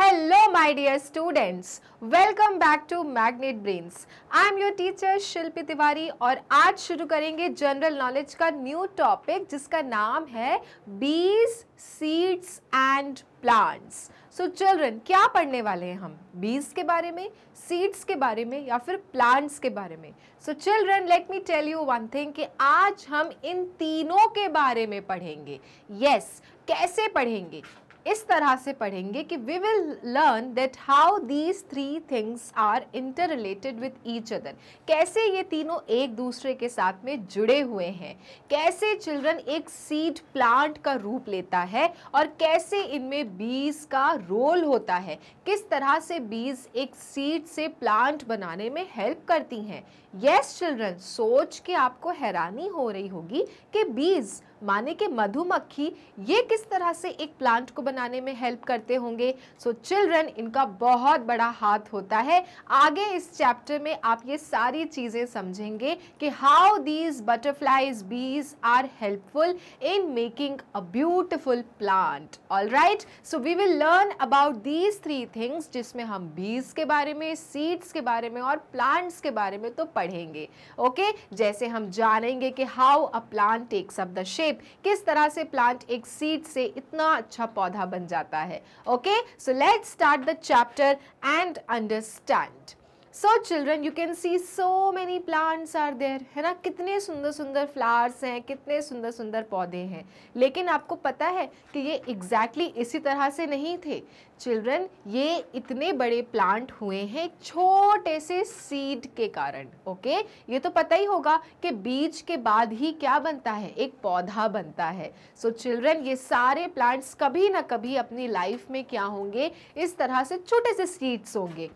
Hello my dear students, welcome back to Magnet Brains. I am your teacher Shilpi Tiwari और आज शुरू करेंगे general knowledge का new topic जिसका नाम है बीज seeds and plants so children क्या पढ़ने वाले हैं हम बीज के बारे में सीड्स के बारे में या फिर प्लांट्स के बारे में so children let me tell you one thing कि आज हम इन तीनों के बारे में पढ़ेंगे यस yes, कैसे पढ़ेंगे इस तरह से पढ़ेंगे कि we will learn that how these three things are interrelated with each other कैसे ये तीनों एक दूसरे के साथ में जुड़े हुए हैं कैसे चिल्ड्रन एक सीड प्लांट का रूप लेता है और कैसे इनमें बीज का रोल होता है किस तरह से बीज एक सीड से प्लांट बनाने में हेल्प करती हैं यस चिल्ड्रन सोच के आपको हैरानी हो रही होगी कि बीज माने कि मधुमक्खी ये किस तरह से एक प्लांट को बनाने में हेल्प करते होंगे सो so, चिल्ड्रन इनका बहुत बड़ा हाथ होता है आगे इस चैप्टर में आप ये सारी चीज़ें समझेंगे कि how these butterflies bees are helpful in making a beautiful plant all right so we will learn about these three things जिसमें हम बीज के बारे में सीड्स के बारे में और प्लांट्स के बारे में तो पढ़ेंगे ओके okay? जैसे हम जानेंगे कि how a plant takes up the shape shape किस तरह से प्लांट एक सीड से इतना अच्छा पौधा बन जाता है okay so let start the chapter and understand so children you can see so many plants are there है ना कितने सुंदर सुंदर फ्लावर्स हैं कितने सुंदर सुंदर पौधे हैं लेकिन आपको पता है कि ये एग्जैक्टली exactly इसी तरह से नहीं थे चिल्ड्रन ये इतने बड़े प्लांट हुए हैं छोटे से सीड के कारण ओके ये तो पता ही होगा कि बीज के बाद ही क्या बनता है एक पौधा बनता है सो so, चिल्ड्रन ये सारे प्लांट्स कभी ना कभी अपनी लाइफ में क्या होंगे इस तरह से छोटे से सीड्स होंगे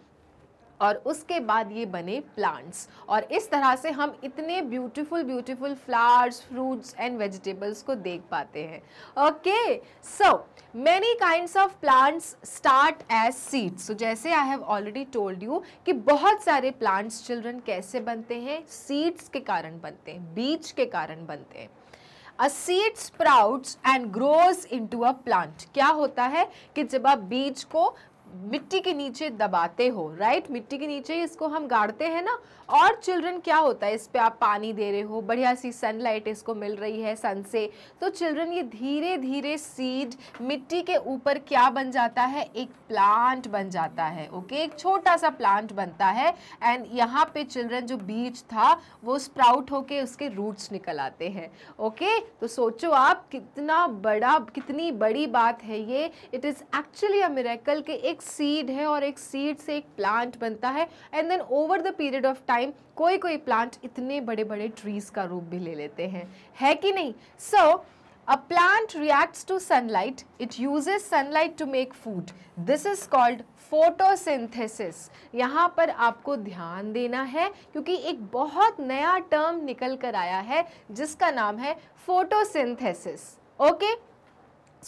और उसके बाद ये बने प्लांट्स और इस तरह से हम इतने beautiful beautiful flowers fruits and vegetables को देख पाते हैं okay so many kinds of plants start as seeds so जैसे I have already told you कि बहुत सारे प्लांट्स चिल्ड्रन कैसे बनते हैं सीड्स के कारण बनते हैं बीज के कारण बनते हैं a seed sprouts and grows to a plant क्या होता है कि जब आप बीज को मिट्टी के नीचे दबाते हो राइट मिट्टी के नीचे इसको हम गाड़ते हैं ना और चिल्ड्रन क्या होता है इस पर आप पानी दे रहे हो बढ़िया सी सनलाइट इसको मिल रही है सन से तो चिल्ड्रन ये धीरे धीरे सीड मिट्टी के ऊपर क्या बन जाता है एक प्लांट बन जाता है ओके एक छोटा सा प्लांट बनता है एंड यहाँ पे चिल्ड्रन जो बीज था वो स्प्राउट होके उसके रूट्स निकल आते हैं ओके तो सोचो आप कितना बड़ा कितनी बड़ी बात है ये it is actually a miracle के एक सीड है और एक सीड से एक प्लांट बनता है and then over the period of time कोई कोई प्लांट इतने बड़े बड़े ट्रीज़ का रूप भी ले लेते हैं है कि नहीं so a plant reacts to sunlight it uses sunlight to make food this is called photosynthesis यहाँ पर आपको ध्यान देना है क्योंकि एक बहुत नया टर्म निकल कर आया है जिसका नाम है photosynthesis okay okay?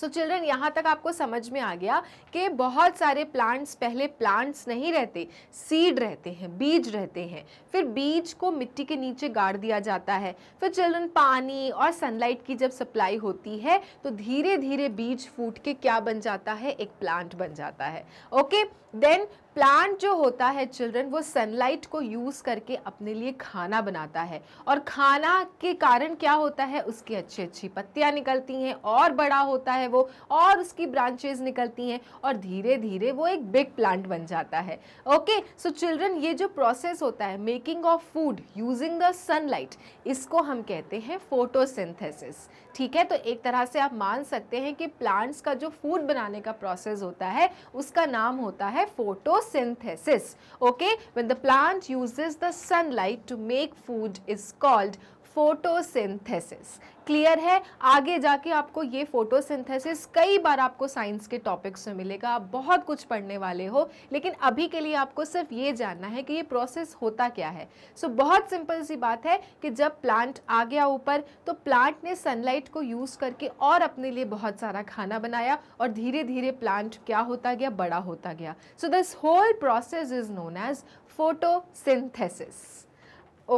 So children यहाँ तक आपको समझ में आ गया कि बहुत सारे प्लांट्स पहले प्लांट्स नहीं रहते सीड रहते हैं बीज रहते हैं फिर बीज को मिट्टी के नीचे गाड़ दिया जाता है फिर चिल्ड्रन पानी और सनलाइट की जब सप्लाई होती है तो धीरे धीरे बीज फूट के क्या बन जाता है एक प्लांट बन जाता है ओके देन प्लांट जो होता है चिल्ड्रन वो सनलाइट को यूज़ करके अपने लिए खाना बनाता है और खाना के कारण क्या होता है उसकी अच्छी अच्छी पत्तियाँ निकलती हैं और बड़ा होता है वो और उसकी ब्रांचेज निकलती हैं और धीरे धीरे वो एक बिग प्लांट बन जाता है ओके सो चिल्ड्रन ये जो प्रोसेस होता है making of food using the sunlight इसको हम कहते हैं फोटोसिंथेसिस ठीक है तो एक तरह से आप मान सकते हैं कि प्लांट्स का जो फूड बनाने का प्रोसेस होता है उसका नाम होता है photo photosynthesis okay when the plant uses the sunlight to make food is called photosynthesis clear है आगे जाके आपको ये फोटोसिंथेसिस कई बार आपको साइंस के टॉपिक्स में मिलेगा आप बहुत कुछ पढ़ने वाले हो लेकिन अभी के लिए आपको सिर्फ ये जानना है कि ये प्रोसेस होता क्या है सो so, बहुत सिंपल सी बात है कि जब प्लांट आ गया ऊपर तो प्लांट ने सनलाइट को यूज़ करके और अपने लिए बहुत सारा खाना बनाया और धीरे धीरे प्लांट क्या होता गया बड़ा होता गया so this whole process is known as photosynthesis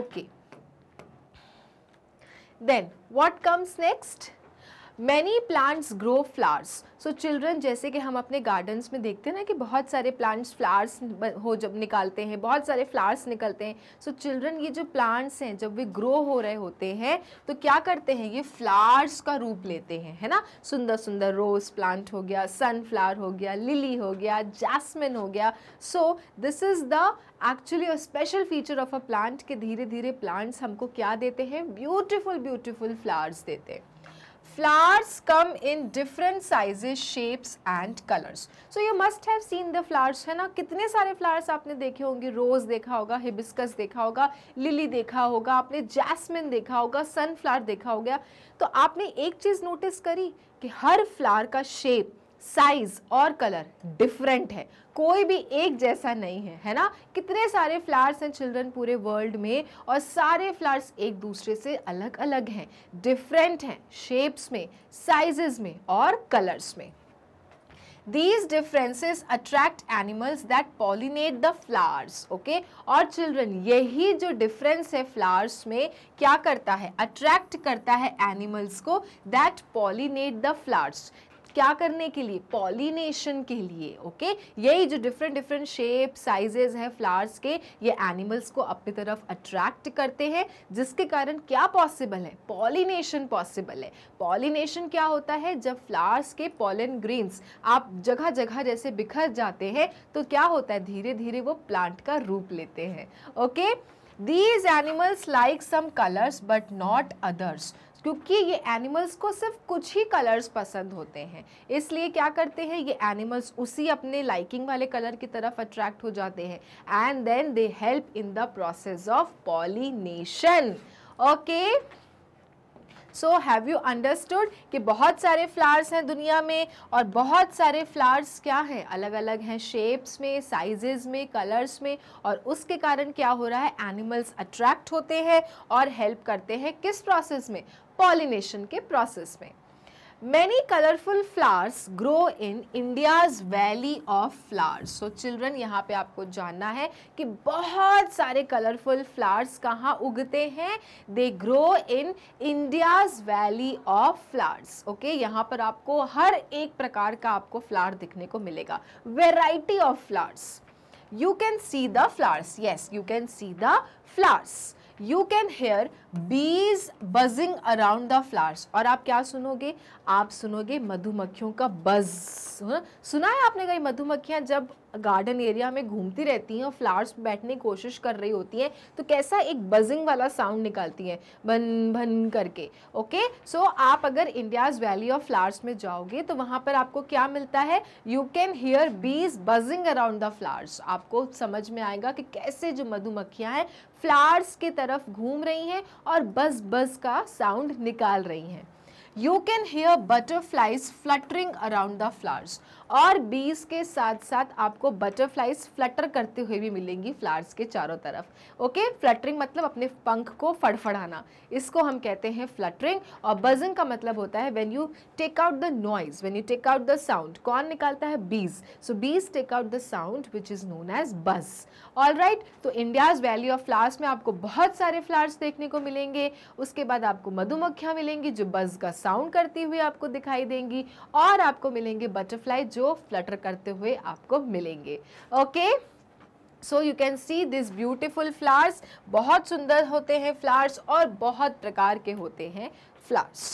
okay Then what comes next? Many plants grow flowers so children जैसे कि हम अपने गार्डन्स में देखते हैं ना कि बहुत सारे प्लांट्स फ्लावर्स हो जब निकालते हैं बहुत सारे फ्लावर्स निकलते हैं सो so, चिल्ड्रन ये जो प्लांट्स हैं जब वे ग्रो हो रहे होते हैं तो क्या करते हैं ये फ्लावर्स का रूप लेते हैं है ना सुंदर सुंदर रोज़ प्लांट हो गया सनफ्लावर हो गया लिली हो गया जैसमिन हो गया so this is the actually a special feature of a plant के धीरे धीरे प्लांट्स हमको क्या देते हैं ब्यूटिफुल ब्यूटिफुल फ्लावर्स देते हैं flowers come in different sizes shapes and colors so you must have seen the flowers है ना कितने सारे flowers आपने देखे होंगे रोज देखा होगा हिबिस्कस देखा होगा लिली देखा होगा आपने जैस्मिन देखा होगा सनफ्लावर देखा होगा तो आपने एक चीज़ नोटिस करी कि हर फ्लावर का शेप साइज और कलर डिफरेंट है कोई भी एक जैसा नहीं है है ना कितने सारे फ्लावर्स हैं चिल्ड्रन पूरे वर्ल्ड में और सारे फ्लावर्स एक दूसरे से अलग अलग हैं डिफरेंट हैं शेप्स में साइजेस में और कलर्स में these differences attract animals that pollinate the flowers okay और चिल्ड्रन यही जो डिफरेंस है फ्लावर्स में क्या करता है अट्रैक्ट करता है एनिमल्स को दैट पॉलिनेट द फ्लावर्स क्या करने के लिए पॉलिनेशन के लिए ओके यही जो डिफरेंट डिफरेंट शेप साइजेस हैं फ्लावर्स के ये एनिमल्स को अपनी तरफ अट्रैक्ट करते हैं जिसके कारण क्या पॉसिबल है पॉलिनेशन पॉसिबल है पॉलिनेशन क्या होता है जब फ्लावर्स के पॉलन ग्रीन्स आप जगह जगह जैसे बिखर जाते हैं तो क्या होता है धीरे धीरे वो प्लांट का रूप लेते हैं okay these animals like some colours but not others क्योंकि ये एनिमल्स को सिर्फ कुछ ही कलर्स पसंद होते हैं इसलिए क्या करते हैं ये एनिमल्स उसी अपने लाइकिंग वाले कलर की तरफ अट्रैक्ट हो जाते हैं and then they help in the process of pollination okay so have you understood कि बहुत सारे फ्लावर्स हैं दुनिया में और बहुत सारे फ्लावर्स क्या हैं अलग अलग हैं शेप्स में साइजेस में कलर्स में और उसके कारण क्या हो रहा है एनिमल्स अट्रैक्ट होते हैं और हेल्प करते हैं किस प्रोसेस में पॉलिनेशन के प्रोसेस में many colourful flowers grow in India's valley of flowers so children यहाँ पे आपको जानना है कि बहुत सारे कलरफुल फ्लावर्स कहाँ उगते हैं they grow in India's valley of flowers okay यहाँ पर आपको हर एक प्रकार का आपको फ्लावर दिखने को मिलेगा variety of flowers you can see the flowers yes you can see the flowers you can hear bees buzzing around the flowers और आप क्या सुनोगे आप सुनोगे मधुमक्खियों का बज सुना है आपने कहीं मधुमक्खियाँ जब गार्डन एरिया में घूमती रहती हैं और फ्लावर्स बैठने की कोशिश कर रही होती हैं तो कैसा एक बजिंग वाला साउंड निकालती हैं भन भन करके ओके सो so, आप अगर इंडियाज़ वैली ऑफ फ्लावर्स में जाओगे तो वहाँ पर आपको क्या मिलता है you can hear bees buzzing around the flowers आपको समझ में आएगा कि कैसे जो मधुमक्खियाँ हैं फ्लावर्स के तरफ घूम रही हैं और बस बस का साउंड निकाल रही हैं you can hear butterflies fluttering around the flowers और बीज के साथ साथ आपको बटरफ्लाइज फ्लटर करते हुए भी मिलेंगी फ्लावर्स के चारों तरफ ओके फ्लटरिंग मतलब अपने पंख को फड़फड़ाना इसको हम कहते हैं फ्लटरिंग और बजिंग का मतलब होता है when you take out the noise when you take out the sound कौन निकालता है bees so bees take out the sound which is known as buzz all right तो इंडियाज़ वैली ऑफ फ्लावर्स में आपको बहुत सारे फ्लावर्स देखने को मिलेंगे उसके बाद आपको मधुमक्खियां मिलेंगी जो बज का साउंड करती हुई आपको दिखाई देंगी और आपको मिलेंगे बटरफ्लाई जो फ्लटर करते हुए आपको मिलेंगे okay so you can see this beautiful flowers बहुत सुंदर होते हैं फ्लावर्स और बहुत प्रकार के होते हैं flowers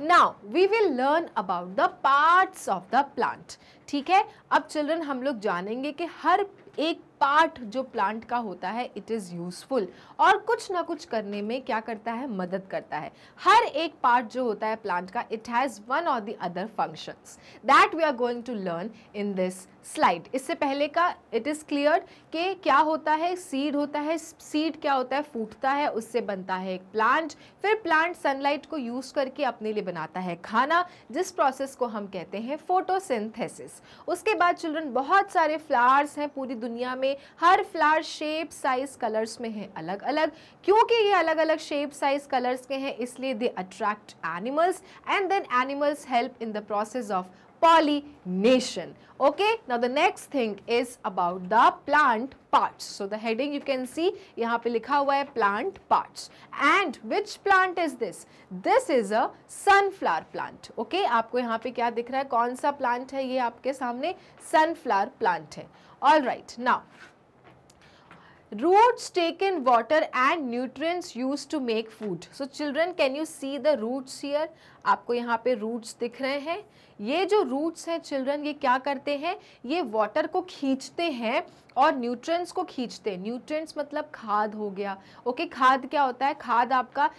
now we will learn about the parts of the plant ठीक है अब चिल्ड्रन हम लोग जानेंगे कि हर एक पार्ट जो प्लांट का होता है इट इज़ यूज़फुल और कुछ ना कुछ करने में क्या करता है मदद करता है हर एक पार्ट जो होता है प्लांट का इट हैज़ वन और the other functions that we are going to learn in this slide इससे पहले का इट इज़ क्लियर कि क्या होता है सीड होता है सीड क्या होता है फूटता है उससे बनता है एक प्लांट फिर प्लांट सनलाइट को यूज़ करके अपने लिए बनाता है खाना जिस प्रोसेस को हम कहते हैं फोटोसिंथेसिस उसके बाद चिल्ड्रन बहुत सारे फ्लावर्स हैं पूरी दुनिया में में हर फ्लावर शेप साइज कलर्स में है अलग अलग क्योंकि ये अलग अलग शेप साइज कलर्स के हैं इसलिए they attract animals and then animals help in the process of pollination okay now the next thing is about the plant parts so the heading you can see yahan plant parts and which plant is this this is a sunflower plant okay aapko yahan pe kya dikh raha hai sa plant hai ye aapke samne sunflower plant hai all right now roots take in water and nutrients used to make food so children can you see the roots here आपको यहाँ पे roots दिख रहे हैं ये जो roots हैं children ये क्या करते हैं ये वाटर को खींचते हैं और न्यूट्रेंट्स को खींचते हैं न्यूट्रेंट्स मतलब खाद हो गया ओके खाद क्या होता है खाद आपका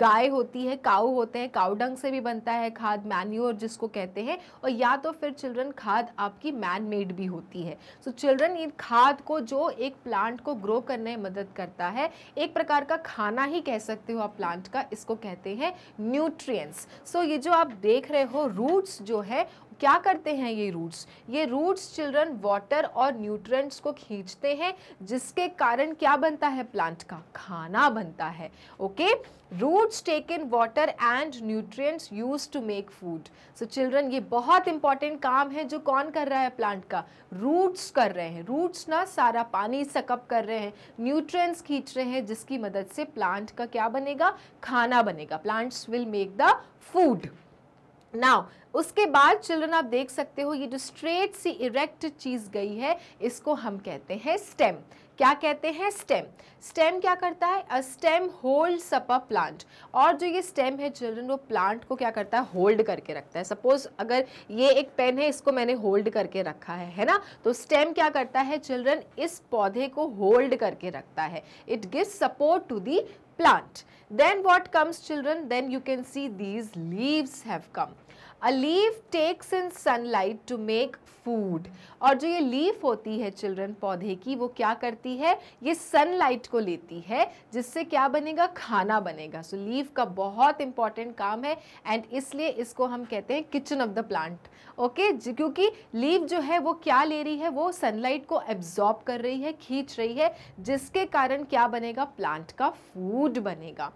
गाय होती है काऊ होते हैं काउडंग से भी बनता है खाद मैन्योर जिसको कहते हैं और या तो फिर चिल्ड्रन खाद आपकी मैन मेड भी होती है सो चिल्ड्रन इन खाद को जो एक प्लांट को ग्रो करने में मदद करता है एक प्रकार का खाना ही कह सकते हो आप प्लांट का इसको कहते हैं न्यूट्र न्यूट्रिएंट्स सो ये जो आप देख रहे हो रूट्स जो है क्या करते हैं ये रूट्स ये रूट्स चिल्ड्रन वाटर और न्यूट्रेंट्स को खींचते हैं जिसके कारण क्या बनता है प्लांट का खाना बनता है okay roots take in water and nutrients use to make food so children ये बहुत इंपॉर्टेंट काम है जो कौन कर रहा है प्लांट का रूट्स कर रहे हैं रूट्स ना सारा पानी सकअप कर रहे हैं न्यूट्रिएंट्स खींच रहे हैं जिसकी मदद से प्लांट का क्या बनेगा खाना बनेगा plants will make the food now उसके बाद चिल्ड्रन आप देख सकते हो ये जो स्ट्रेट सी इरेक्ट चीज़ गई है इसको हम कहते हैं स्टेम क्या कहते हैं स्टेम स्टेम क्या करता है a stem holds up a plant और जो ये स्टेम है चिल्ड्रन वो प्लांट को क्या करता है होल्ड करके रखता है सपोज अगर ये एक पेन है इसको मैंने होल्ड करके रखा है है ना तो स्टेम क्या करता है चिल्ड्रन इस पौधे को होल्ड करके रखता है it gives support to the plant then what comes children then you can see these leaves have come a takes in sunlight to make food और जो ये लीफ होती है चिल्ड्रन पौधे की वो क्या करती है ये सनलाइट को लेती है जिससे क्या बनेगा खाना बनेगा सो so, लीफ का बहुत इंपॉर्टेंट काम है एंड इसलिए इसको हम कहते हैं kitchen of the plant okay क्योंकि लीव जो है वो क्या ले रही है वो सनलाइट को एब्जॉर्ब कर रही है खींच रही है जिसके कारण क्या बनेगा प्लांट का फूड बनेगा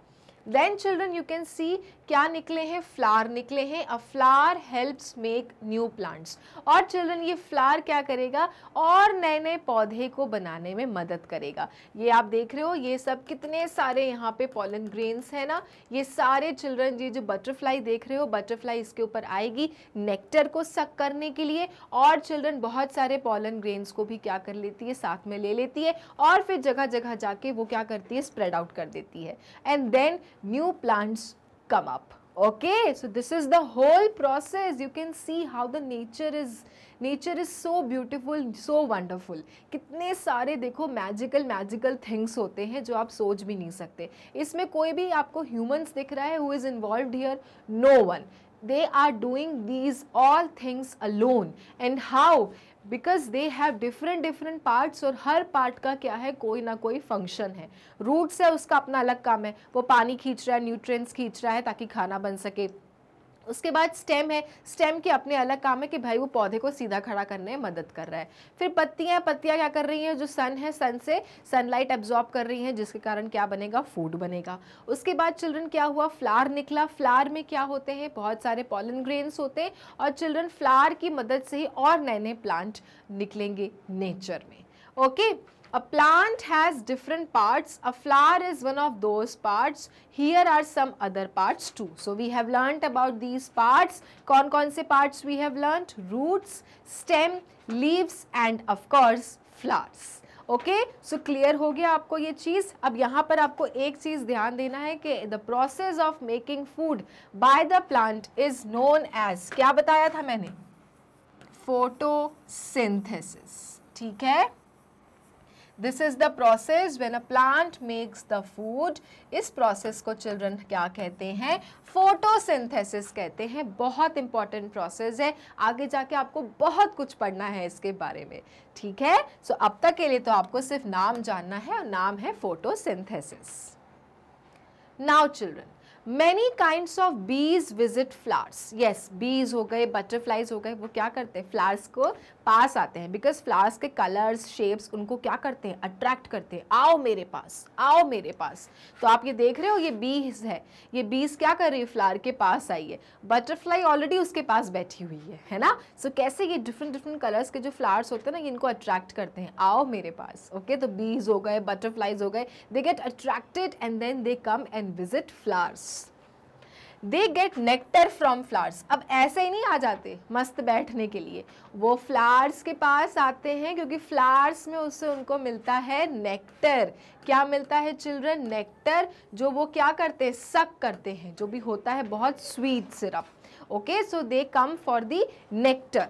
then children you can see क्या निकले हैं फ्लावर निकले हैं a flower helps make new plants और चिल्ड्रन ये फ्लावर क्या करेगा और नए नए पौधे को बनाने में मदद करेगा ये आप देख रहे हो ये सब कितने सारे यहाँ पे पॉलन ग्रेन्स हैं ना ये सारे चिल्ड्रन ये जो बटरफ्लाई देख रहे हो बटरफ्लाई इसके ऊपर आएगी नेक्टर को सक करने के लिए और चिल्ड्रन बहुत सारे पॉलन ग्रेन्स को भी क्या कर लेती है साथ में ले लेती है और फिर जगह जगह जाके वो क्या करती है स्प्रेड आउट कर देती है and then new plants come up okay so this is the whole process you can see how the nature is nature is so beautiful so wonderful कितने सारे देखो मैजिकल मैजिकल थिंग्स होते हैं जो आप सोच भी नहीं सकते इसमें कोई भी आपको ह्यूमन्स दिख रहा है who is involve here no one they are doing these all things alone and how because they have different different parts और हर पार्ट का क्या है कोई ना कोई फंक्शन है रूट्स है उसका अपना अलग काम है वो पानी खींच रहा है न्यूट्रिएंट्स खींच रहा है ताकि खाना बन सके उसके बाद स्टेम है स्टेम के अपने अलग काम है कि भाई वो पौधे को सीधा खड़ा करने में मदद कर रहा है फिर पत्तियां पत्तियां क्या कर रही हैं जो सन है सन से सनलाइट एब्जॉर्ब कर रही हैं जिसके कारण क्या बनेगा फूड बनेगा उसके बाद चिल्ड्रन क्या हुआ फ्लार निकला फ्लार में क्या होते हैं बहुत सारे पॉलन ग्रेन्स होते हैं और चिल्ड्रन फ्लार की मदद से ही और नए नए प्लांट निकलेंगे नेचर में okay A plant has different parts. A flower is one of those parts. Here are some other parts too. So we have learnt about these parts. kon kon se parts we have learnt? Roots, stem, leaves and of course flowers. Okay so clear हो गया आपको ये चीज़ अब यहाँ पर आपको एक चीज़ ध्यान देना है कि the process of making food by the plant is known as क्या बताया था मैंने फोटोसिंथेसिस ठीक है this is the process when a plant makes the food इस प्रोसेस को चिल्ड्रन क्या कहते हैं फोटोसिंथेसिस कहते हैं बहुत इंपॉर्टेंट प्रोसेस है आगे जाके आपको बहुत कुछ पढ़ना है इसके बारे में ठीक है सो so, अब तक के लिए तो आपको सिर्फ नाम जानना है और नाम है photosynthesis now children many kind of bees visit flowers yes bees हो गए बटरफ्लाइज हो गए वो क्या करते हैं फ्लावर्स को पास आते हैं बिकॉज फ्लावर्स के कलर्स शेप्स उनको क्या करते हैं अट्रैक्ट करते हैं आओ मेरे पास आओ मेरे पास तो आप ये देख रहे हो ये बीज है ये बीज क्या कर रही है फ्लावर के पास आई है बटरफ्लाई ऑलरेडी उसके पास बैठी हुई है है ना सो so, कैसे ये डिफरेंट डिफरेंट कलर्स के जो फ्लावर्स होते हैं ना ये इनको अट्रैक्ट करते हैं आओ मेरे पास ओके okay? तो बीज हो गए बटरफ्लाइज हो गए they get attracted and then they come and visit flowers they get nectar from flowers अब ऐसे ही नहीं आ जाते मस्त बैठने के लिए वो फ्लावर्स के पास आते हैं क्योंकि फ्लावर्स में उससे उनको मिलता है नेक्टर क्या मिलता है चिल्ड्रन नेक्टर जो वो क्या करते हैं सक करते हैं जो भी होता है बहुत sweet syrup okay so they come for the nectar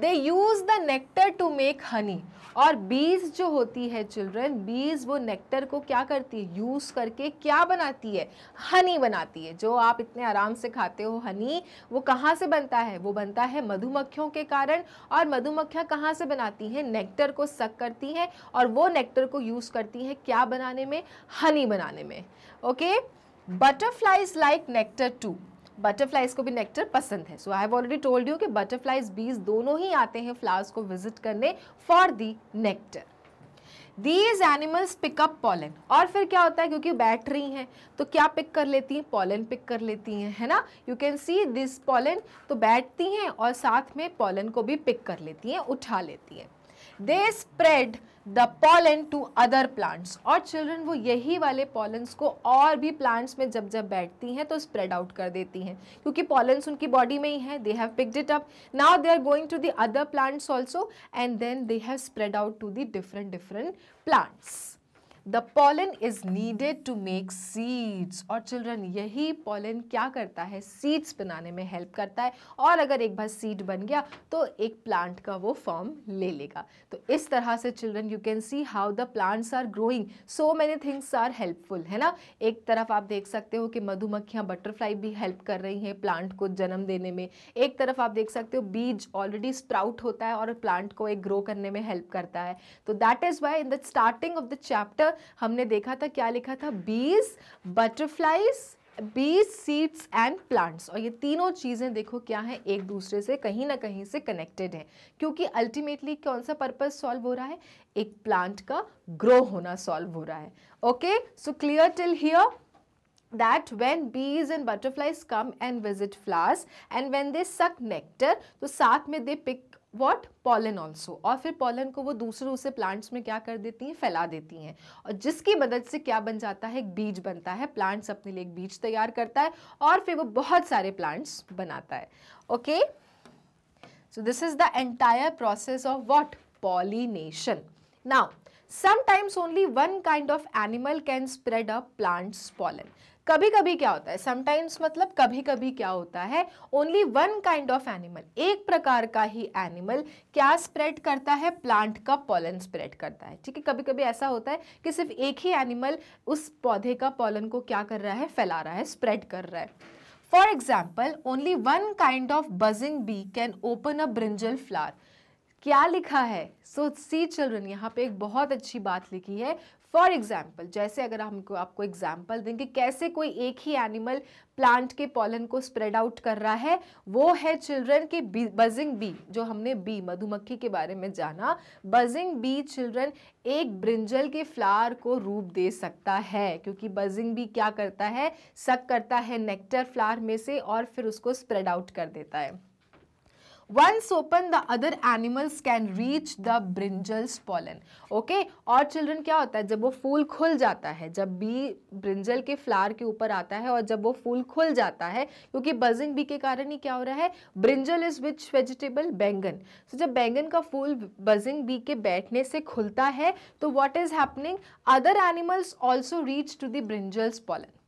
they use the nectar to make honey और बीज जो होती है चिल्ड्रन बीज वो नेक्टर को क्या करती है यूज़ करके क्या बनाती है हनी बनाती है जो आप इतने आराम से खाते हो हनी वो कहाँ से बनता है वो बनता है मधुमक्खियों के कारण और मधुमक्खियाँ कहाँ से बनाती हैं नेक्टर को सक करती हैं और वो नेक्टर को यूज़ करती हैं क्या बनाने में हनी बनाने में okay butterflies like nectar too butterflies को भी नेक्टर पसंद है so I have already told you कि बटरफ्लाइज बीज दोनों ही आते हैं फ्लावर्स को विजिट करने for the nectar these animals pick up pollen और फिर क्या होता है क्योंकि बैठ रही हैं तो क्या पिक कर लेती हैं पॉलन पिक कर लेती हैं है ना you can see this pollen तो बैठती हैं और साथ में पॉलन को भी पिक कर लेती हैं उठा लेती हैं they spread the pollen to other plants और चिल्ड्रन वो यही वाले पॉलन्स को और भी प्लांट्स में जब जब बैठती हैं तो स्प्रेड आउट कर देती हैं क्योंकि पॉलन्स उनकी बॉडी में ही है they have picked it up now they are going to the other plants also and then they have spread out to the different different plants the pollen is needed to make seeds और children यही pollen क्या करता है seeds बनाने में help करता है और अगर एक बार सीड बन गया तो एक प्लांट का वो फॉर्म ले लेगा तो इस तरह से children you can see how the plants are growing so many things are helpful है ना एक तरफ आप देख सकते हो कि मधुमक्खियाँ बटरफ्लाई भी हेल्प कर रही हैं प्लांट को जन्म देने में एक तरफ आप देख सकते हो बीज ऑलरेडी स्प्राउट होता है और प्लांट को एक ग्रो करने में हेल्प करता है तो that is why in the starting of the chapter हमने देखा था क्या लिखा था बीज बटरफ्लाइज बीज सीड्स एंड प्लांट्स और ये तीनों चीज़ें देखो क्या है एक दूसरे से कहीं ना कहीं से कनेक्टेड है क्योंकि अल्टीमेटली कौन सा पर्पज सॉल्व हो रहा है एक प्लांट का ग्रो होना सॉल्व हो रहा है okay so clear till here that when bees and butterflies come and visit flowers and when they suck nectar तो साथ में they pick what pollen also और फिर पॉलन को वो दूसरे दूसरे प्लांट्स में क्या कर देती हैं फैला देती हैं और जिसकी मदद से क्या बन जाता है एक बीज बनता है प्लांट्स अपने लिए एक बीज तैयार करता है और फिर वो बहुत सारे प्लांट्स बनाता है okay so this is the entire process of what pollination now sometimes only one kind of animal can spread a plant's pollen कभी कभी क्या होता है समटाइम्स मतलब कभी कभी क्या होता है only one kind of animal एक प्रकार का ही एनिमल क्या स्प्रेड करता है प्लांट का पॉलन स्प्रेड करता है ठीक है कभी कभी ऐसा होता है कि सिर्फ एक ही एनिमल उस पौधे का पॉलन को क्या कर रहा है फैला रहा है स्प्रेड कर रहा है for example only one kind of buzzing bee can open a brinjal flower क्या लिखा है सो सी चिल्ड्रन यहाँ पे एक बहुत अच्छी बात लिखी है फॉर एग्जाम्पल जैसे अगर हमको आपको एग्जाम्पल देंगे कैसे कोई एक ही एनिमल प्लांट के पॉलन को स्प्रेड आउट कर रहा है वो है चिल्ड्रन के बी बजिंग बी जो हमने बी मधुमक्खी के बारे में जाना बजिंग बी चिल्ड्रन एक ब्रिंजल के फ्लावर को रूप दे सकता है क्योंकि बजिंग बी क्या करता है सक करता है नेक्टर फ्लावर में से और फिर उसको स्प्रेड आउट कर देता है once open the other animals can reach the brinjals pollen okay और चिल्ड्रन क्या होता है जब वो फूल खुल जाता है जब बी ब्रिंजल के फ्लावर के ऊपर आता है और जब वो फूल खुल जाता है क्योंकि बजिंग बी के कारण ही क्या हो रहा है ब्रिंजल इज विच वेजिटेबल बैंगन सो जब बैंगन का फूल बजिंग बी के बैठने से खुलता है तो what is happening other animals also reach to the brinjals pollen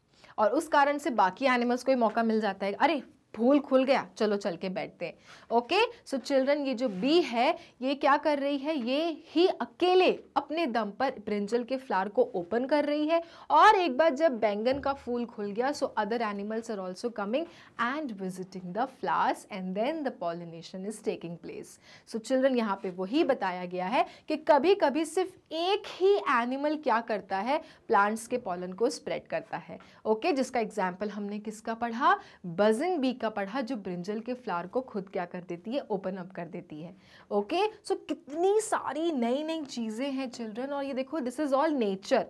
और उस कारण से बाकी एनिमल्स को ही मौका मिल जाता है अरे भूल खुल गया चलो चल के बैठते हैं ओके सो चिल्ड्रन ये जो बी है ये क्या कर रही है ये ही अकेले अपने दम पर ब्रिंजल के फ्लावर को ओपन कर रही है और एक बार जब बैंगन का फूल खुल गया so other animals are also coming and visiting the flowers and then the pollination is taking place so children यहाँ पे वही बताया गया है कि कभी कभी सिर्फ एक ही एनिमल क्या करता है प्लांट्स के पॉलन को स्प्रेड करता है ओके okay, जिसका एग्जाम्पल हमने किसका पढ़ा बजिंग बी का पढ़ा जो ब्रिंजल के फ्लावर को खुद क्या कर देती है ओपन अप कर देती है ओके okay? सो so, कितनी सारी नई नई चीज़ें हैं चिल्ड्रन और ये देखो दिस इज़ ऑल नेचर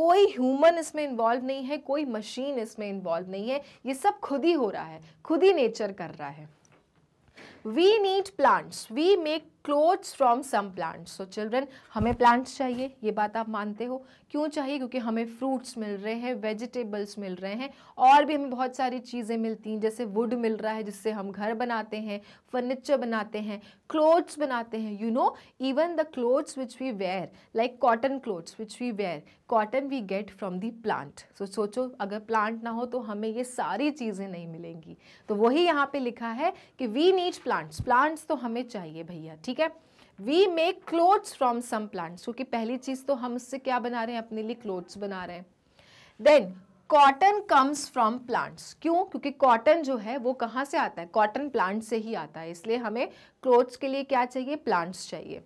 कोई ह्यूमन इसमें इन्वॉल्व नहीं है कोई मशीन इसमें इन्वॉल्व नहीं है ये सब खुद ही हो रहा है खुद ही नेचर कर रहा है we need plants we make clothes from some plants so children हमें प्लांट्स चाहिए ये बात आप मानते हो क्यों चाहिए क्योंकि हमें फ्रूट्स मिल रहे हैं वेजिटेबल्स मिल रहे हैं और भी हमें बहुत सारी चीज़ें मिलती हैं जैसे वुड मिल रहा है जिससे हम घर बनाते हैं फर्नीचर बनाते हैं क्लोथ्स बनाते हैं you know even the clothes which we wear like cotton clothes which we wear cotton we get from the plant so सोचो अगर प्लांट ना हो तो हमें ये सारी चीज़ें नहीं मिलेंगी तो वही यहाँ पे लिखा है कि वी नीड प्लांट्स प्लांट्स तो हमें चाहिए भैया ठीक ठीक है we make clothes from some plants क्योंकि पहली चीज़ तो हम उससे क्या बना रहे हैं अपने लिए क्लोथ्स बना रहे हैं then cotton comes from plants क्यों क्योंकि कॉटन जो है वो कहाँ से आता है कॉटन प्लांट से ही आता है इसलिए हमें क्लोथ्स के लिए क्या चाहिए प्लांट्स चाहिए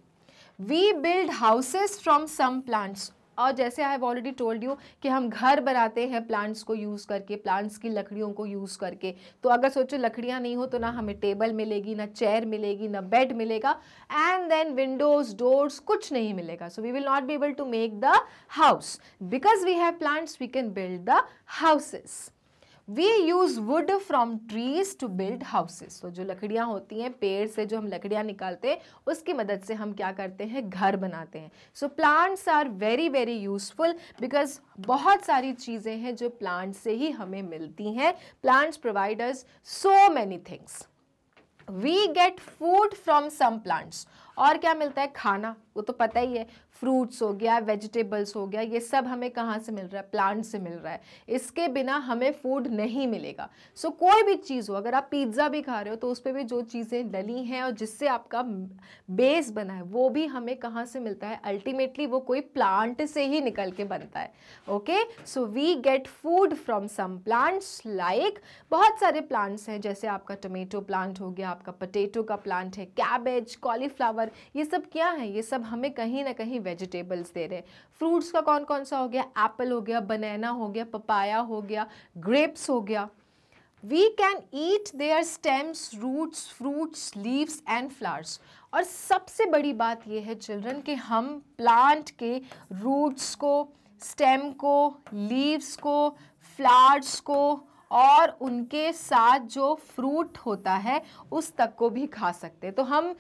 we build houses from some plants और जैसे I have already told you कि हम घर बनाते हैं प्लांट्स को यूज़ करके प्लांट्स की लकड़ियों को यूज़ करके तो अगर सोचो लकड़ियाँ नहीं हो तो ना हमें टेबल मिलेगी ना चेयर मिलेगी ना बेड मिलेगा एंड देन विंडोज डोर्स कुछ नहीं मिलेगा so we will not be able to make the house because we have plants we can build the houses we use wood from trees to build houses तो जो लकड़ियाँ होती हैं पेड़ से जो हम लकड़ियाँ निकालते हैं उसकी मदद से हम क्या करते हैं घर बनाते हैं so plants are very very useful because बहुत सारी चीज़ें हैं जो प्लांट से ही हमें मिलती हैं plants providers so many things we get food from some plants और क्या मिलता है खाना वो तो पता ही है फ्रूट्स हो गया वेजिटेबल्स हो गया ये सब हमें कहाँ से मिल रहा है प्लांट से मिल रहा है इसके बिना हमें फूड नहीं मिलेगा सो so, कोई भी चीज़ हो अगर आप पिज्ज़ा भी खा रहे हो तो उस पर भी जो चीज़ें डली हैं और जिससे आपका बेस बना है वो भी हमें कहाँ से मिलता है अल्टीमेटली वो कोई प्लांट से ही निकल के बनता है okay so we get food from some plants like बहुत सारे प्लांट्स हैं जैसे आपका टोमेटो प्लांट हो गया आपका पटेटो का प्लांट है कैबेज कॉलीफ्लावर ये सब क्या है ये सब मतलब हमें कहीं ना कहीं वेजिटेबल्स दे रहे हैं फ्रूट्स का कौन कौन सा हो गया एप्पल हो गया बनाना हो गया पपाया हो गया ग्रेप्स हो गया we can eat their stems roots fruits leaves and flowers और सबसे बड़ी बात यह है चिल्ड्रन कि हम प्लांट के रूट्स को स्टेम को लीव्स को फ्लावर्स को और उनके साथ जो फ्रूट होता है उस तक को भी खा सकते हैं तो हम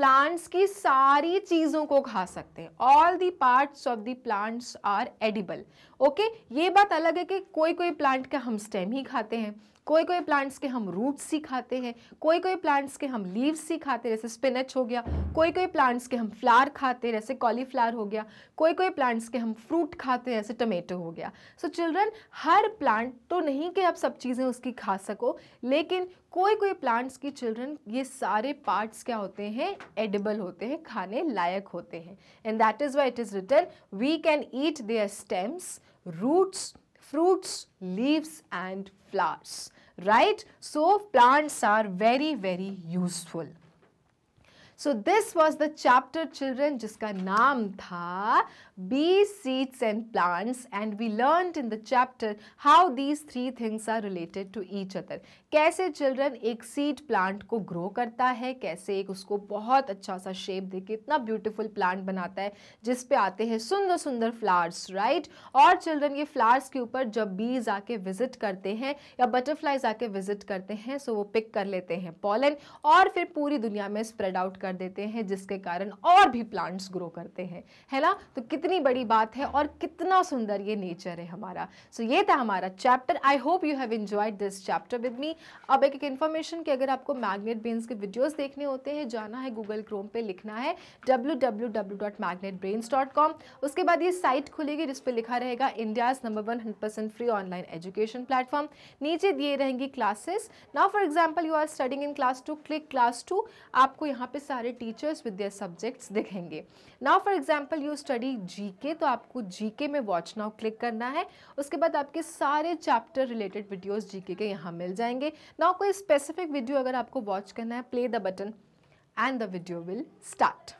प्लांट्स की सारी चीज़ों को खा सकते हैं all the parts of the plants are edible okay ये बात अलग है कि कोई कोई प्लांट का हम स्टेम ही खाते हैं कोई कोई प्लांट्स के हम रूट्स ही खाते हैं कोई कोई प्लांट्स के हम लीव्स ही खाते हैं जैसे स्पिनच हो गया कोई कोई प्लांट्स के हम फ्लावर खाते हैं जैसे कॉलीफ्लावर हो गया कोई कोई प्लांट्स के हम फ्रूट खाते हैं जैसे टमेटो हो गया सो so, चिल्ड्रन हर प्लांट तो नहीं कि आप सब चीज़ें उसकी खा सको लेकिन कोई कोई प्लांट्स की चिल्ड्रन ये सारे पार्ट्स क्या होते हैं एडिबल होते हैं खाने लायक होते हैं and that is why it is written we can eat their stems roots fruits, leaves and flowers. right? So plants are very, very useful. So this was the chapter children jiska naam tha bees, seeds and plants and we learned in the chapter how these three things are related to each other. कैसे children एक seed plant को grow करता है कैसे एक उसको बहुत अच्छा सा शेप दे के इतना ब्यूटीफुल प्लांट बनाता है जिस पे आते हैं सुंदर सुंदर फ्लावर्स राइट और चिल्ड्रन ये फ्लावर्स के ऊपर जब बीज आके विजिट करते हैं या बटरफ्लाइज आके विजिट करते हैं सो वो पिक कर लेते हैं पॉलन और फिर पूरी दुनिया में स्प्रेड आउट कर देते हैं जिसके कारण और भी प्लांट्स ग्रो करते हैं है ना तो कितनी बड़ी बात है और कितना सुंदर ये नेचर है हमारा सो so, ये था हमारा chapter I hope you have enjoyed this chapter with me अब एक एक इन्फॉर्मेशन कि अगर आपको मैग्नेट ब्रेन्स के वीडियोस देखने होते हैं जाना है गूगल क्रोम पे लिखना है डब्ल्यू उसके बाद ये साइट खुलेगी जिस पर लिखा रहेगा India's number one hundred free online education platform नीचे दिए रहेंगी classes now for example you are studying in class two click class two आपको यहाँ पे सारे टीचर्स विद देयर सब्जेक्ट्स दिखेंगे now for example you study GK तो आपको जीके में वॉच नाउ क्लिक करना है उसके बाद आपके सारे चैप्टर रिलेटेड वीडियोस जीके के यहाँ मिल जाएंगे नाउ कोई स्पेसिफिक वीडियो अगर आपको वॉच करना है play the button and the video will start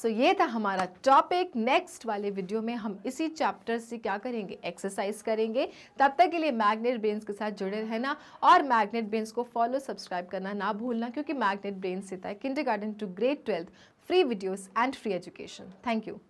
so ये था हमारा टॉपिक नेक्स्ट वाले वीडियो में हम इसी चैप्टर से क्या करेंगे एक्सरसाइज करेंगे तब तक के लिए मैग्नेट ब्रेन्स के साथ जुड़े रहना और मैग्नेट ब्रेन्स को फॉलो सब्सक्राइब करना ना भूलना क्योंकि मैग्नेट ब्रेन्स देता है kindergarten to grade twelfth free videos and free education thank you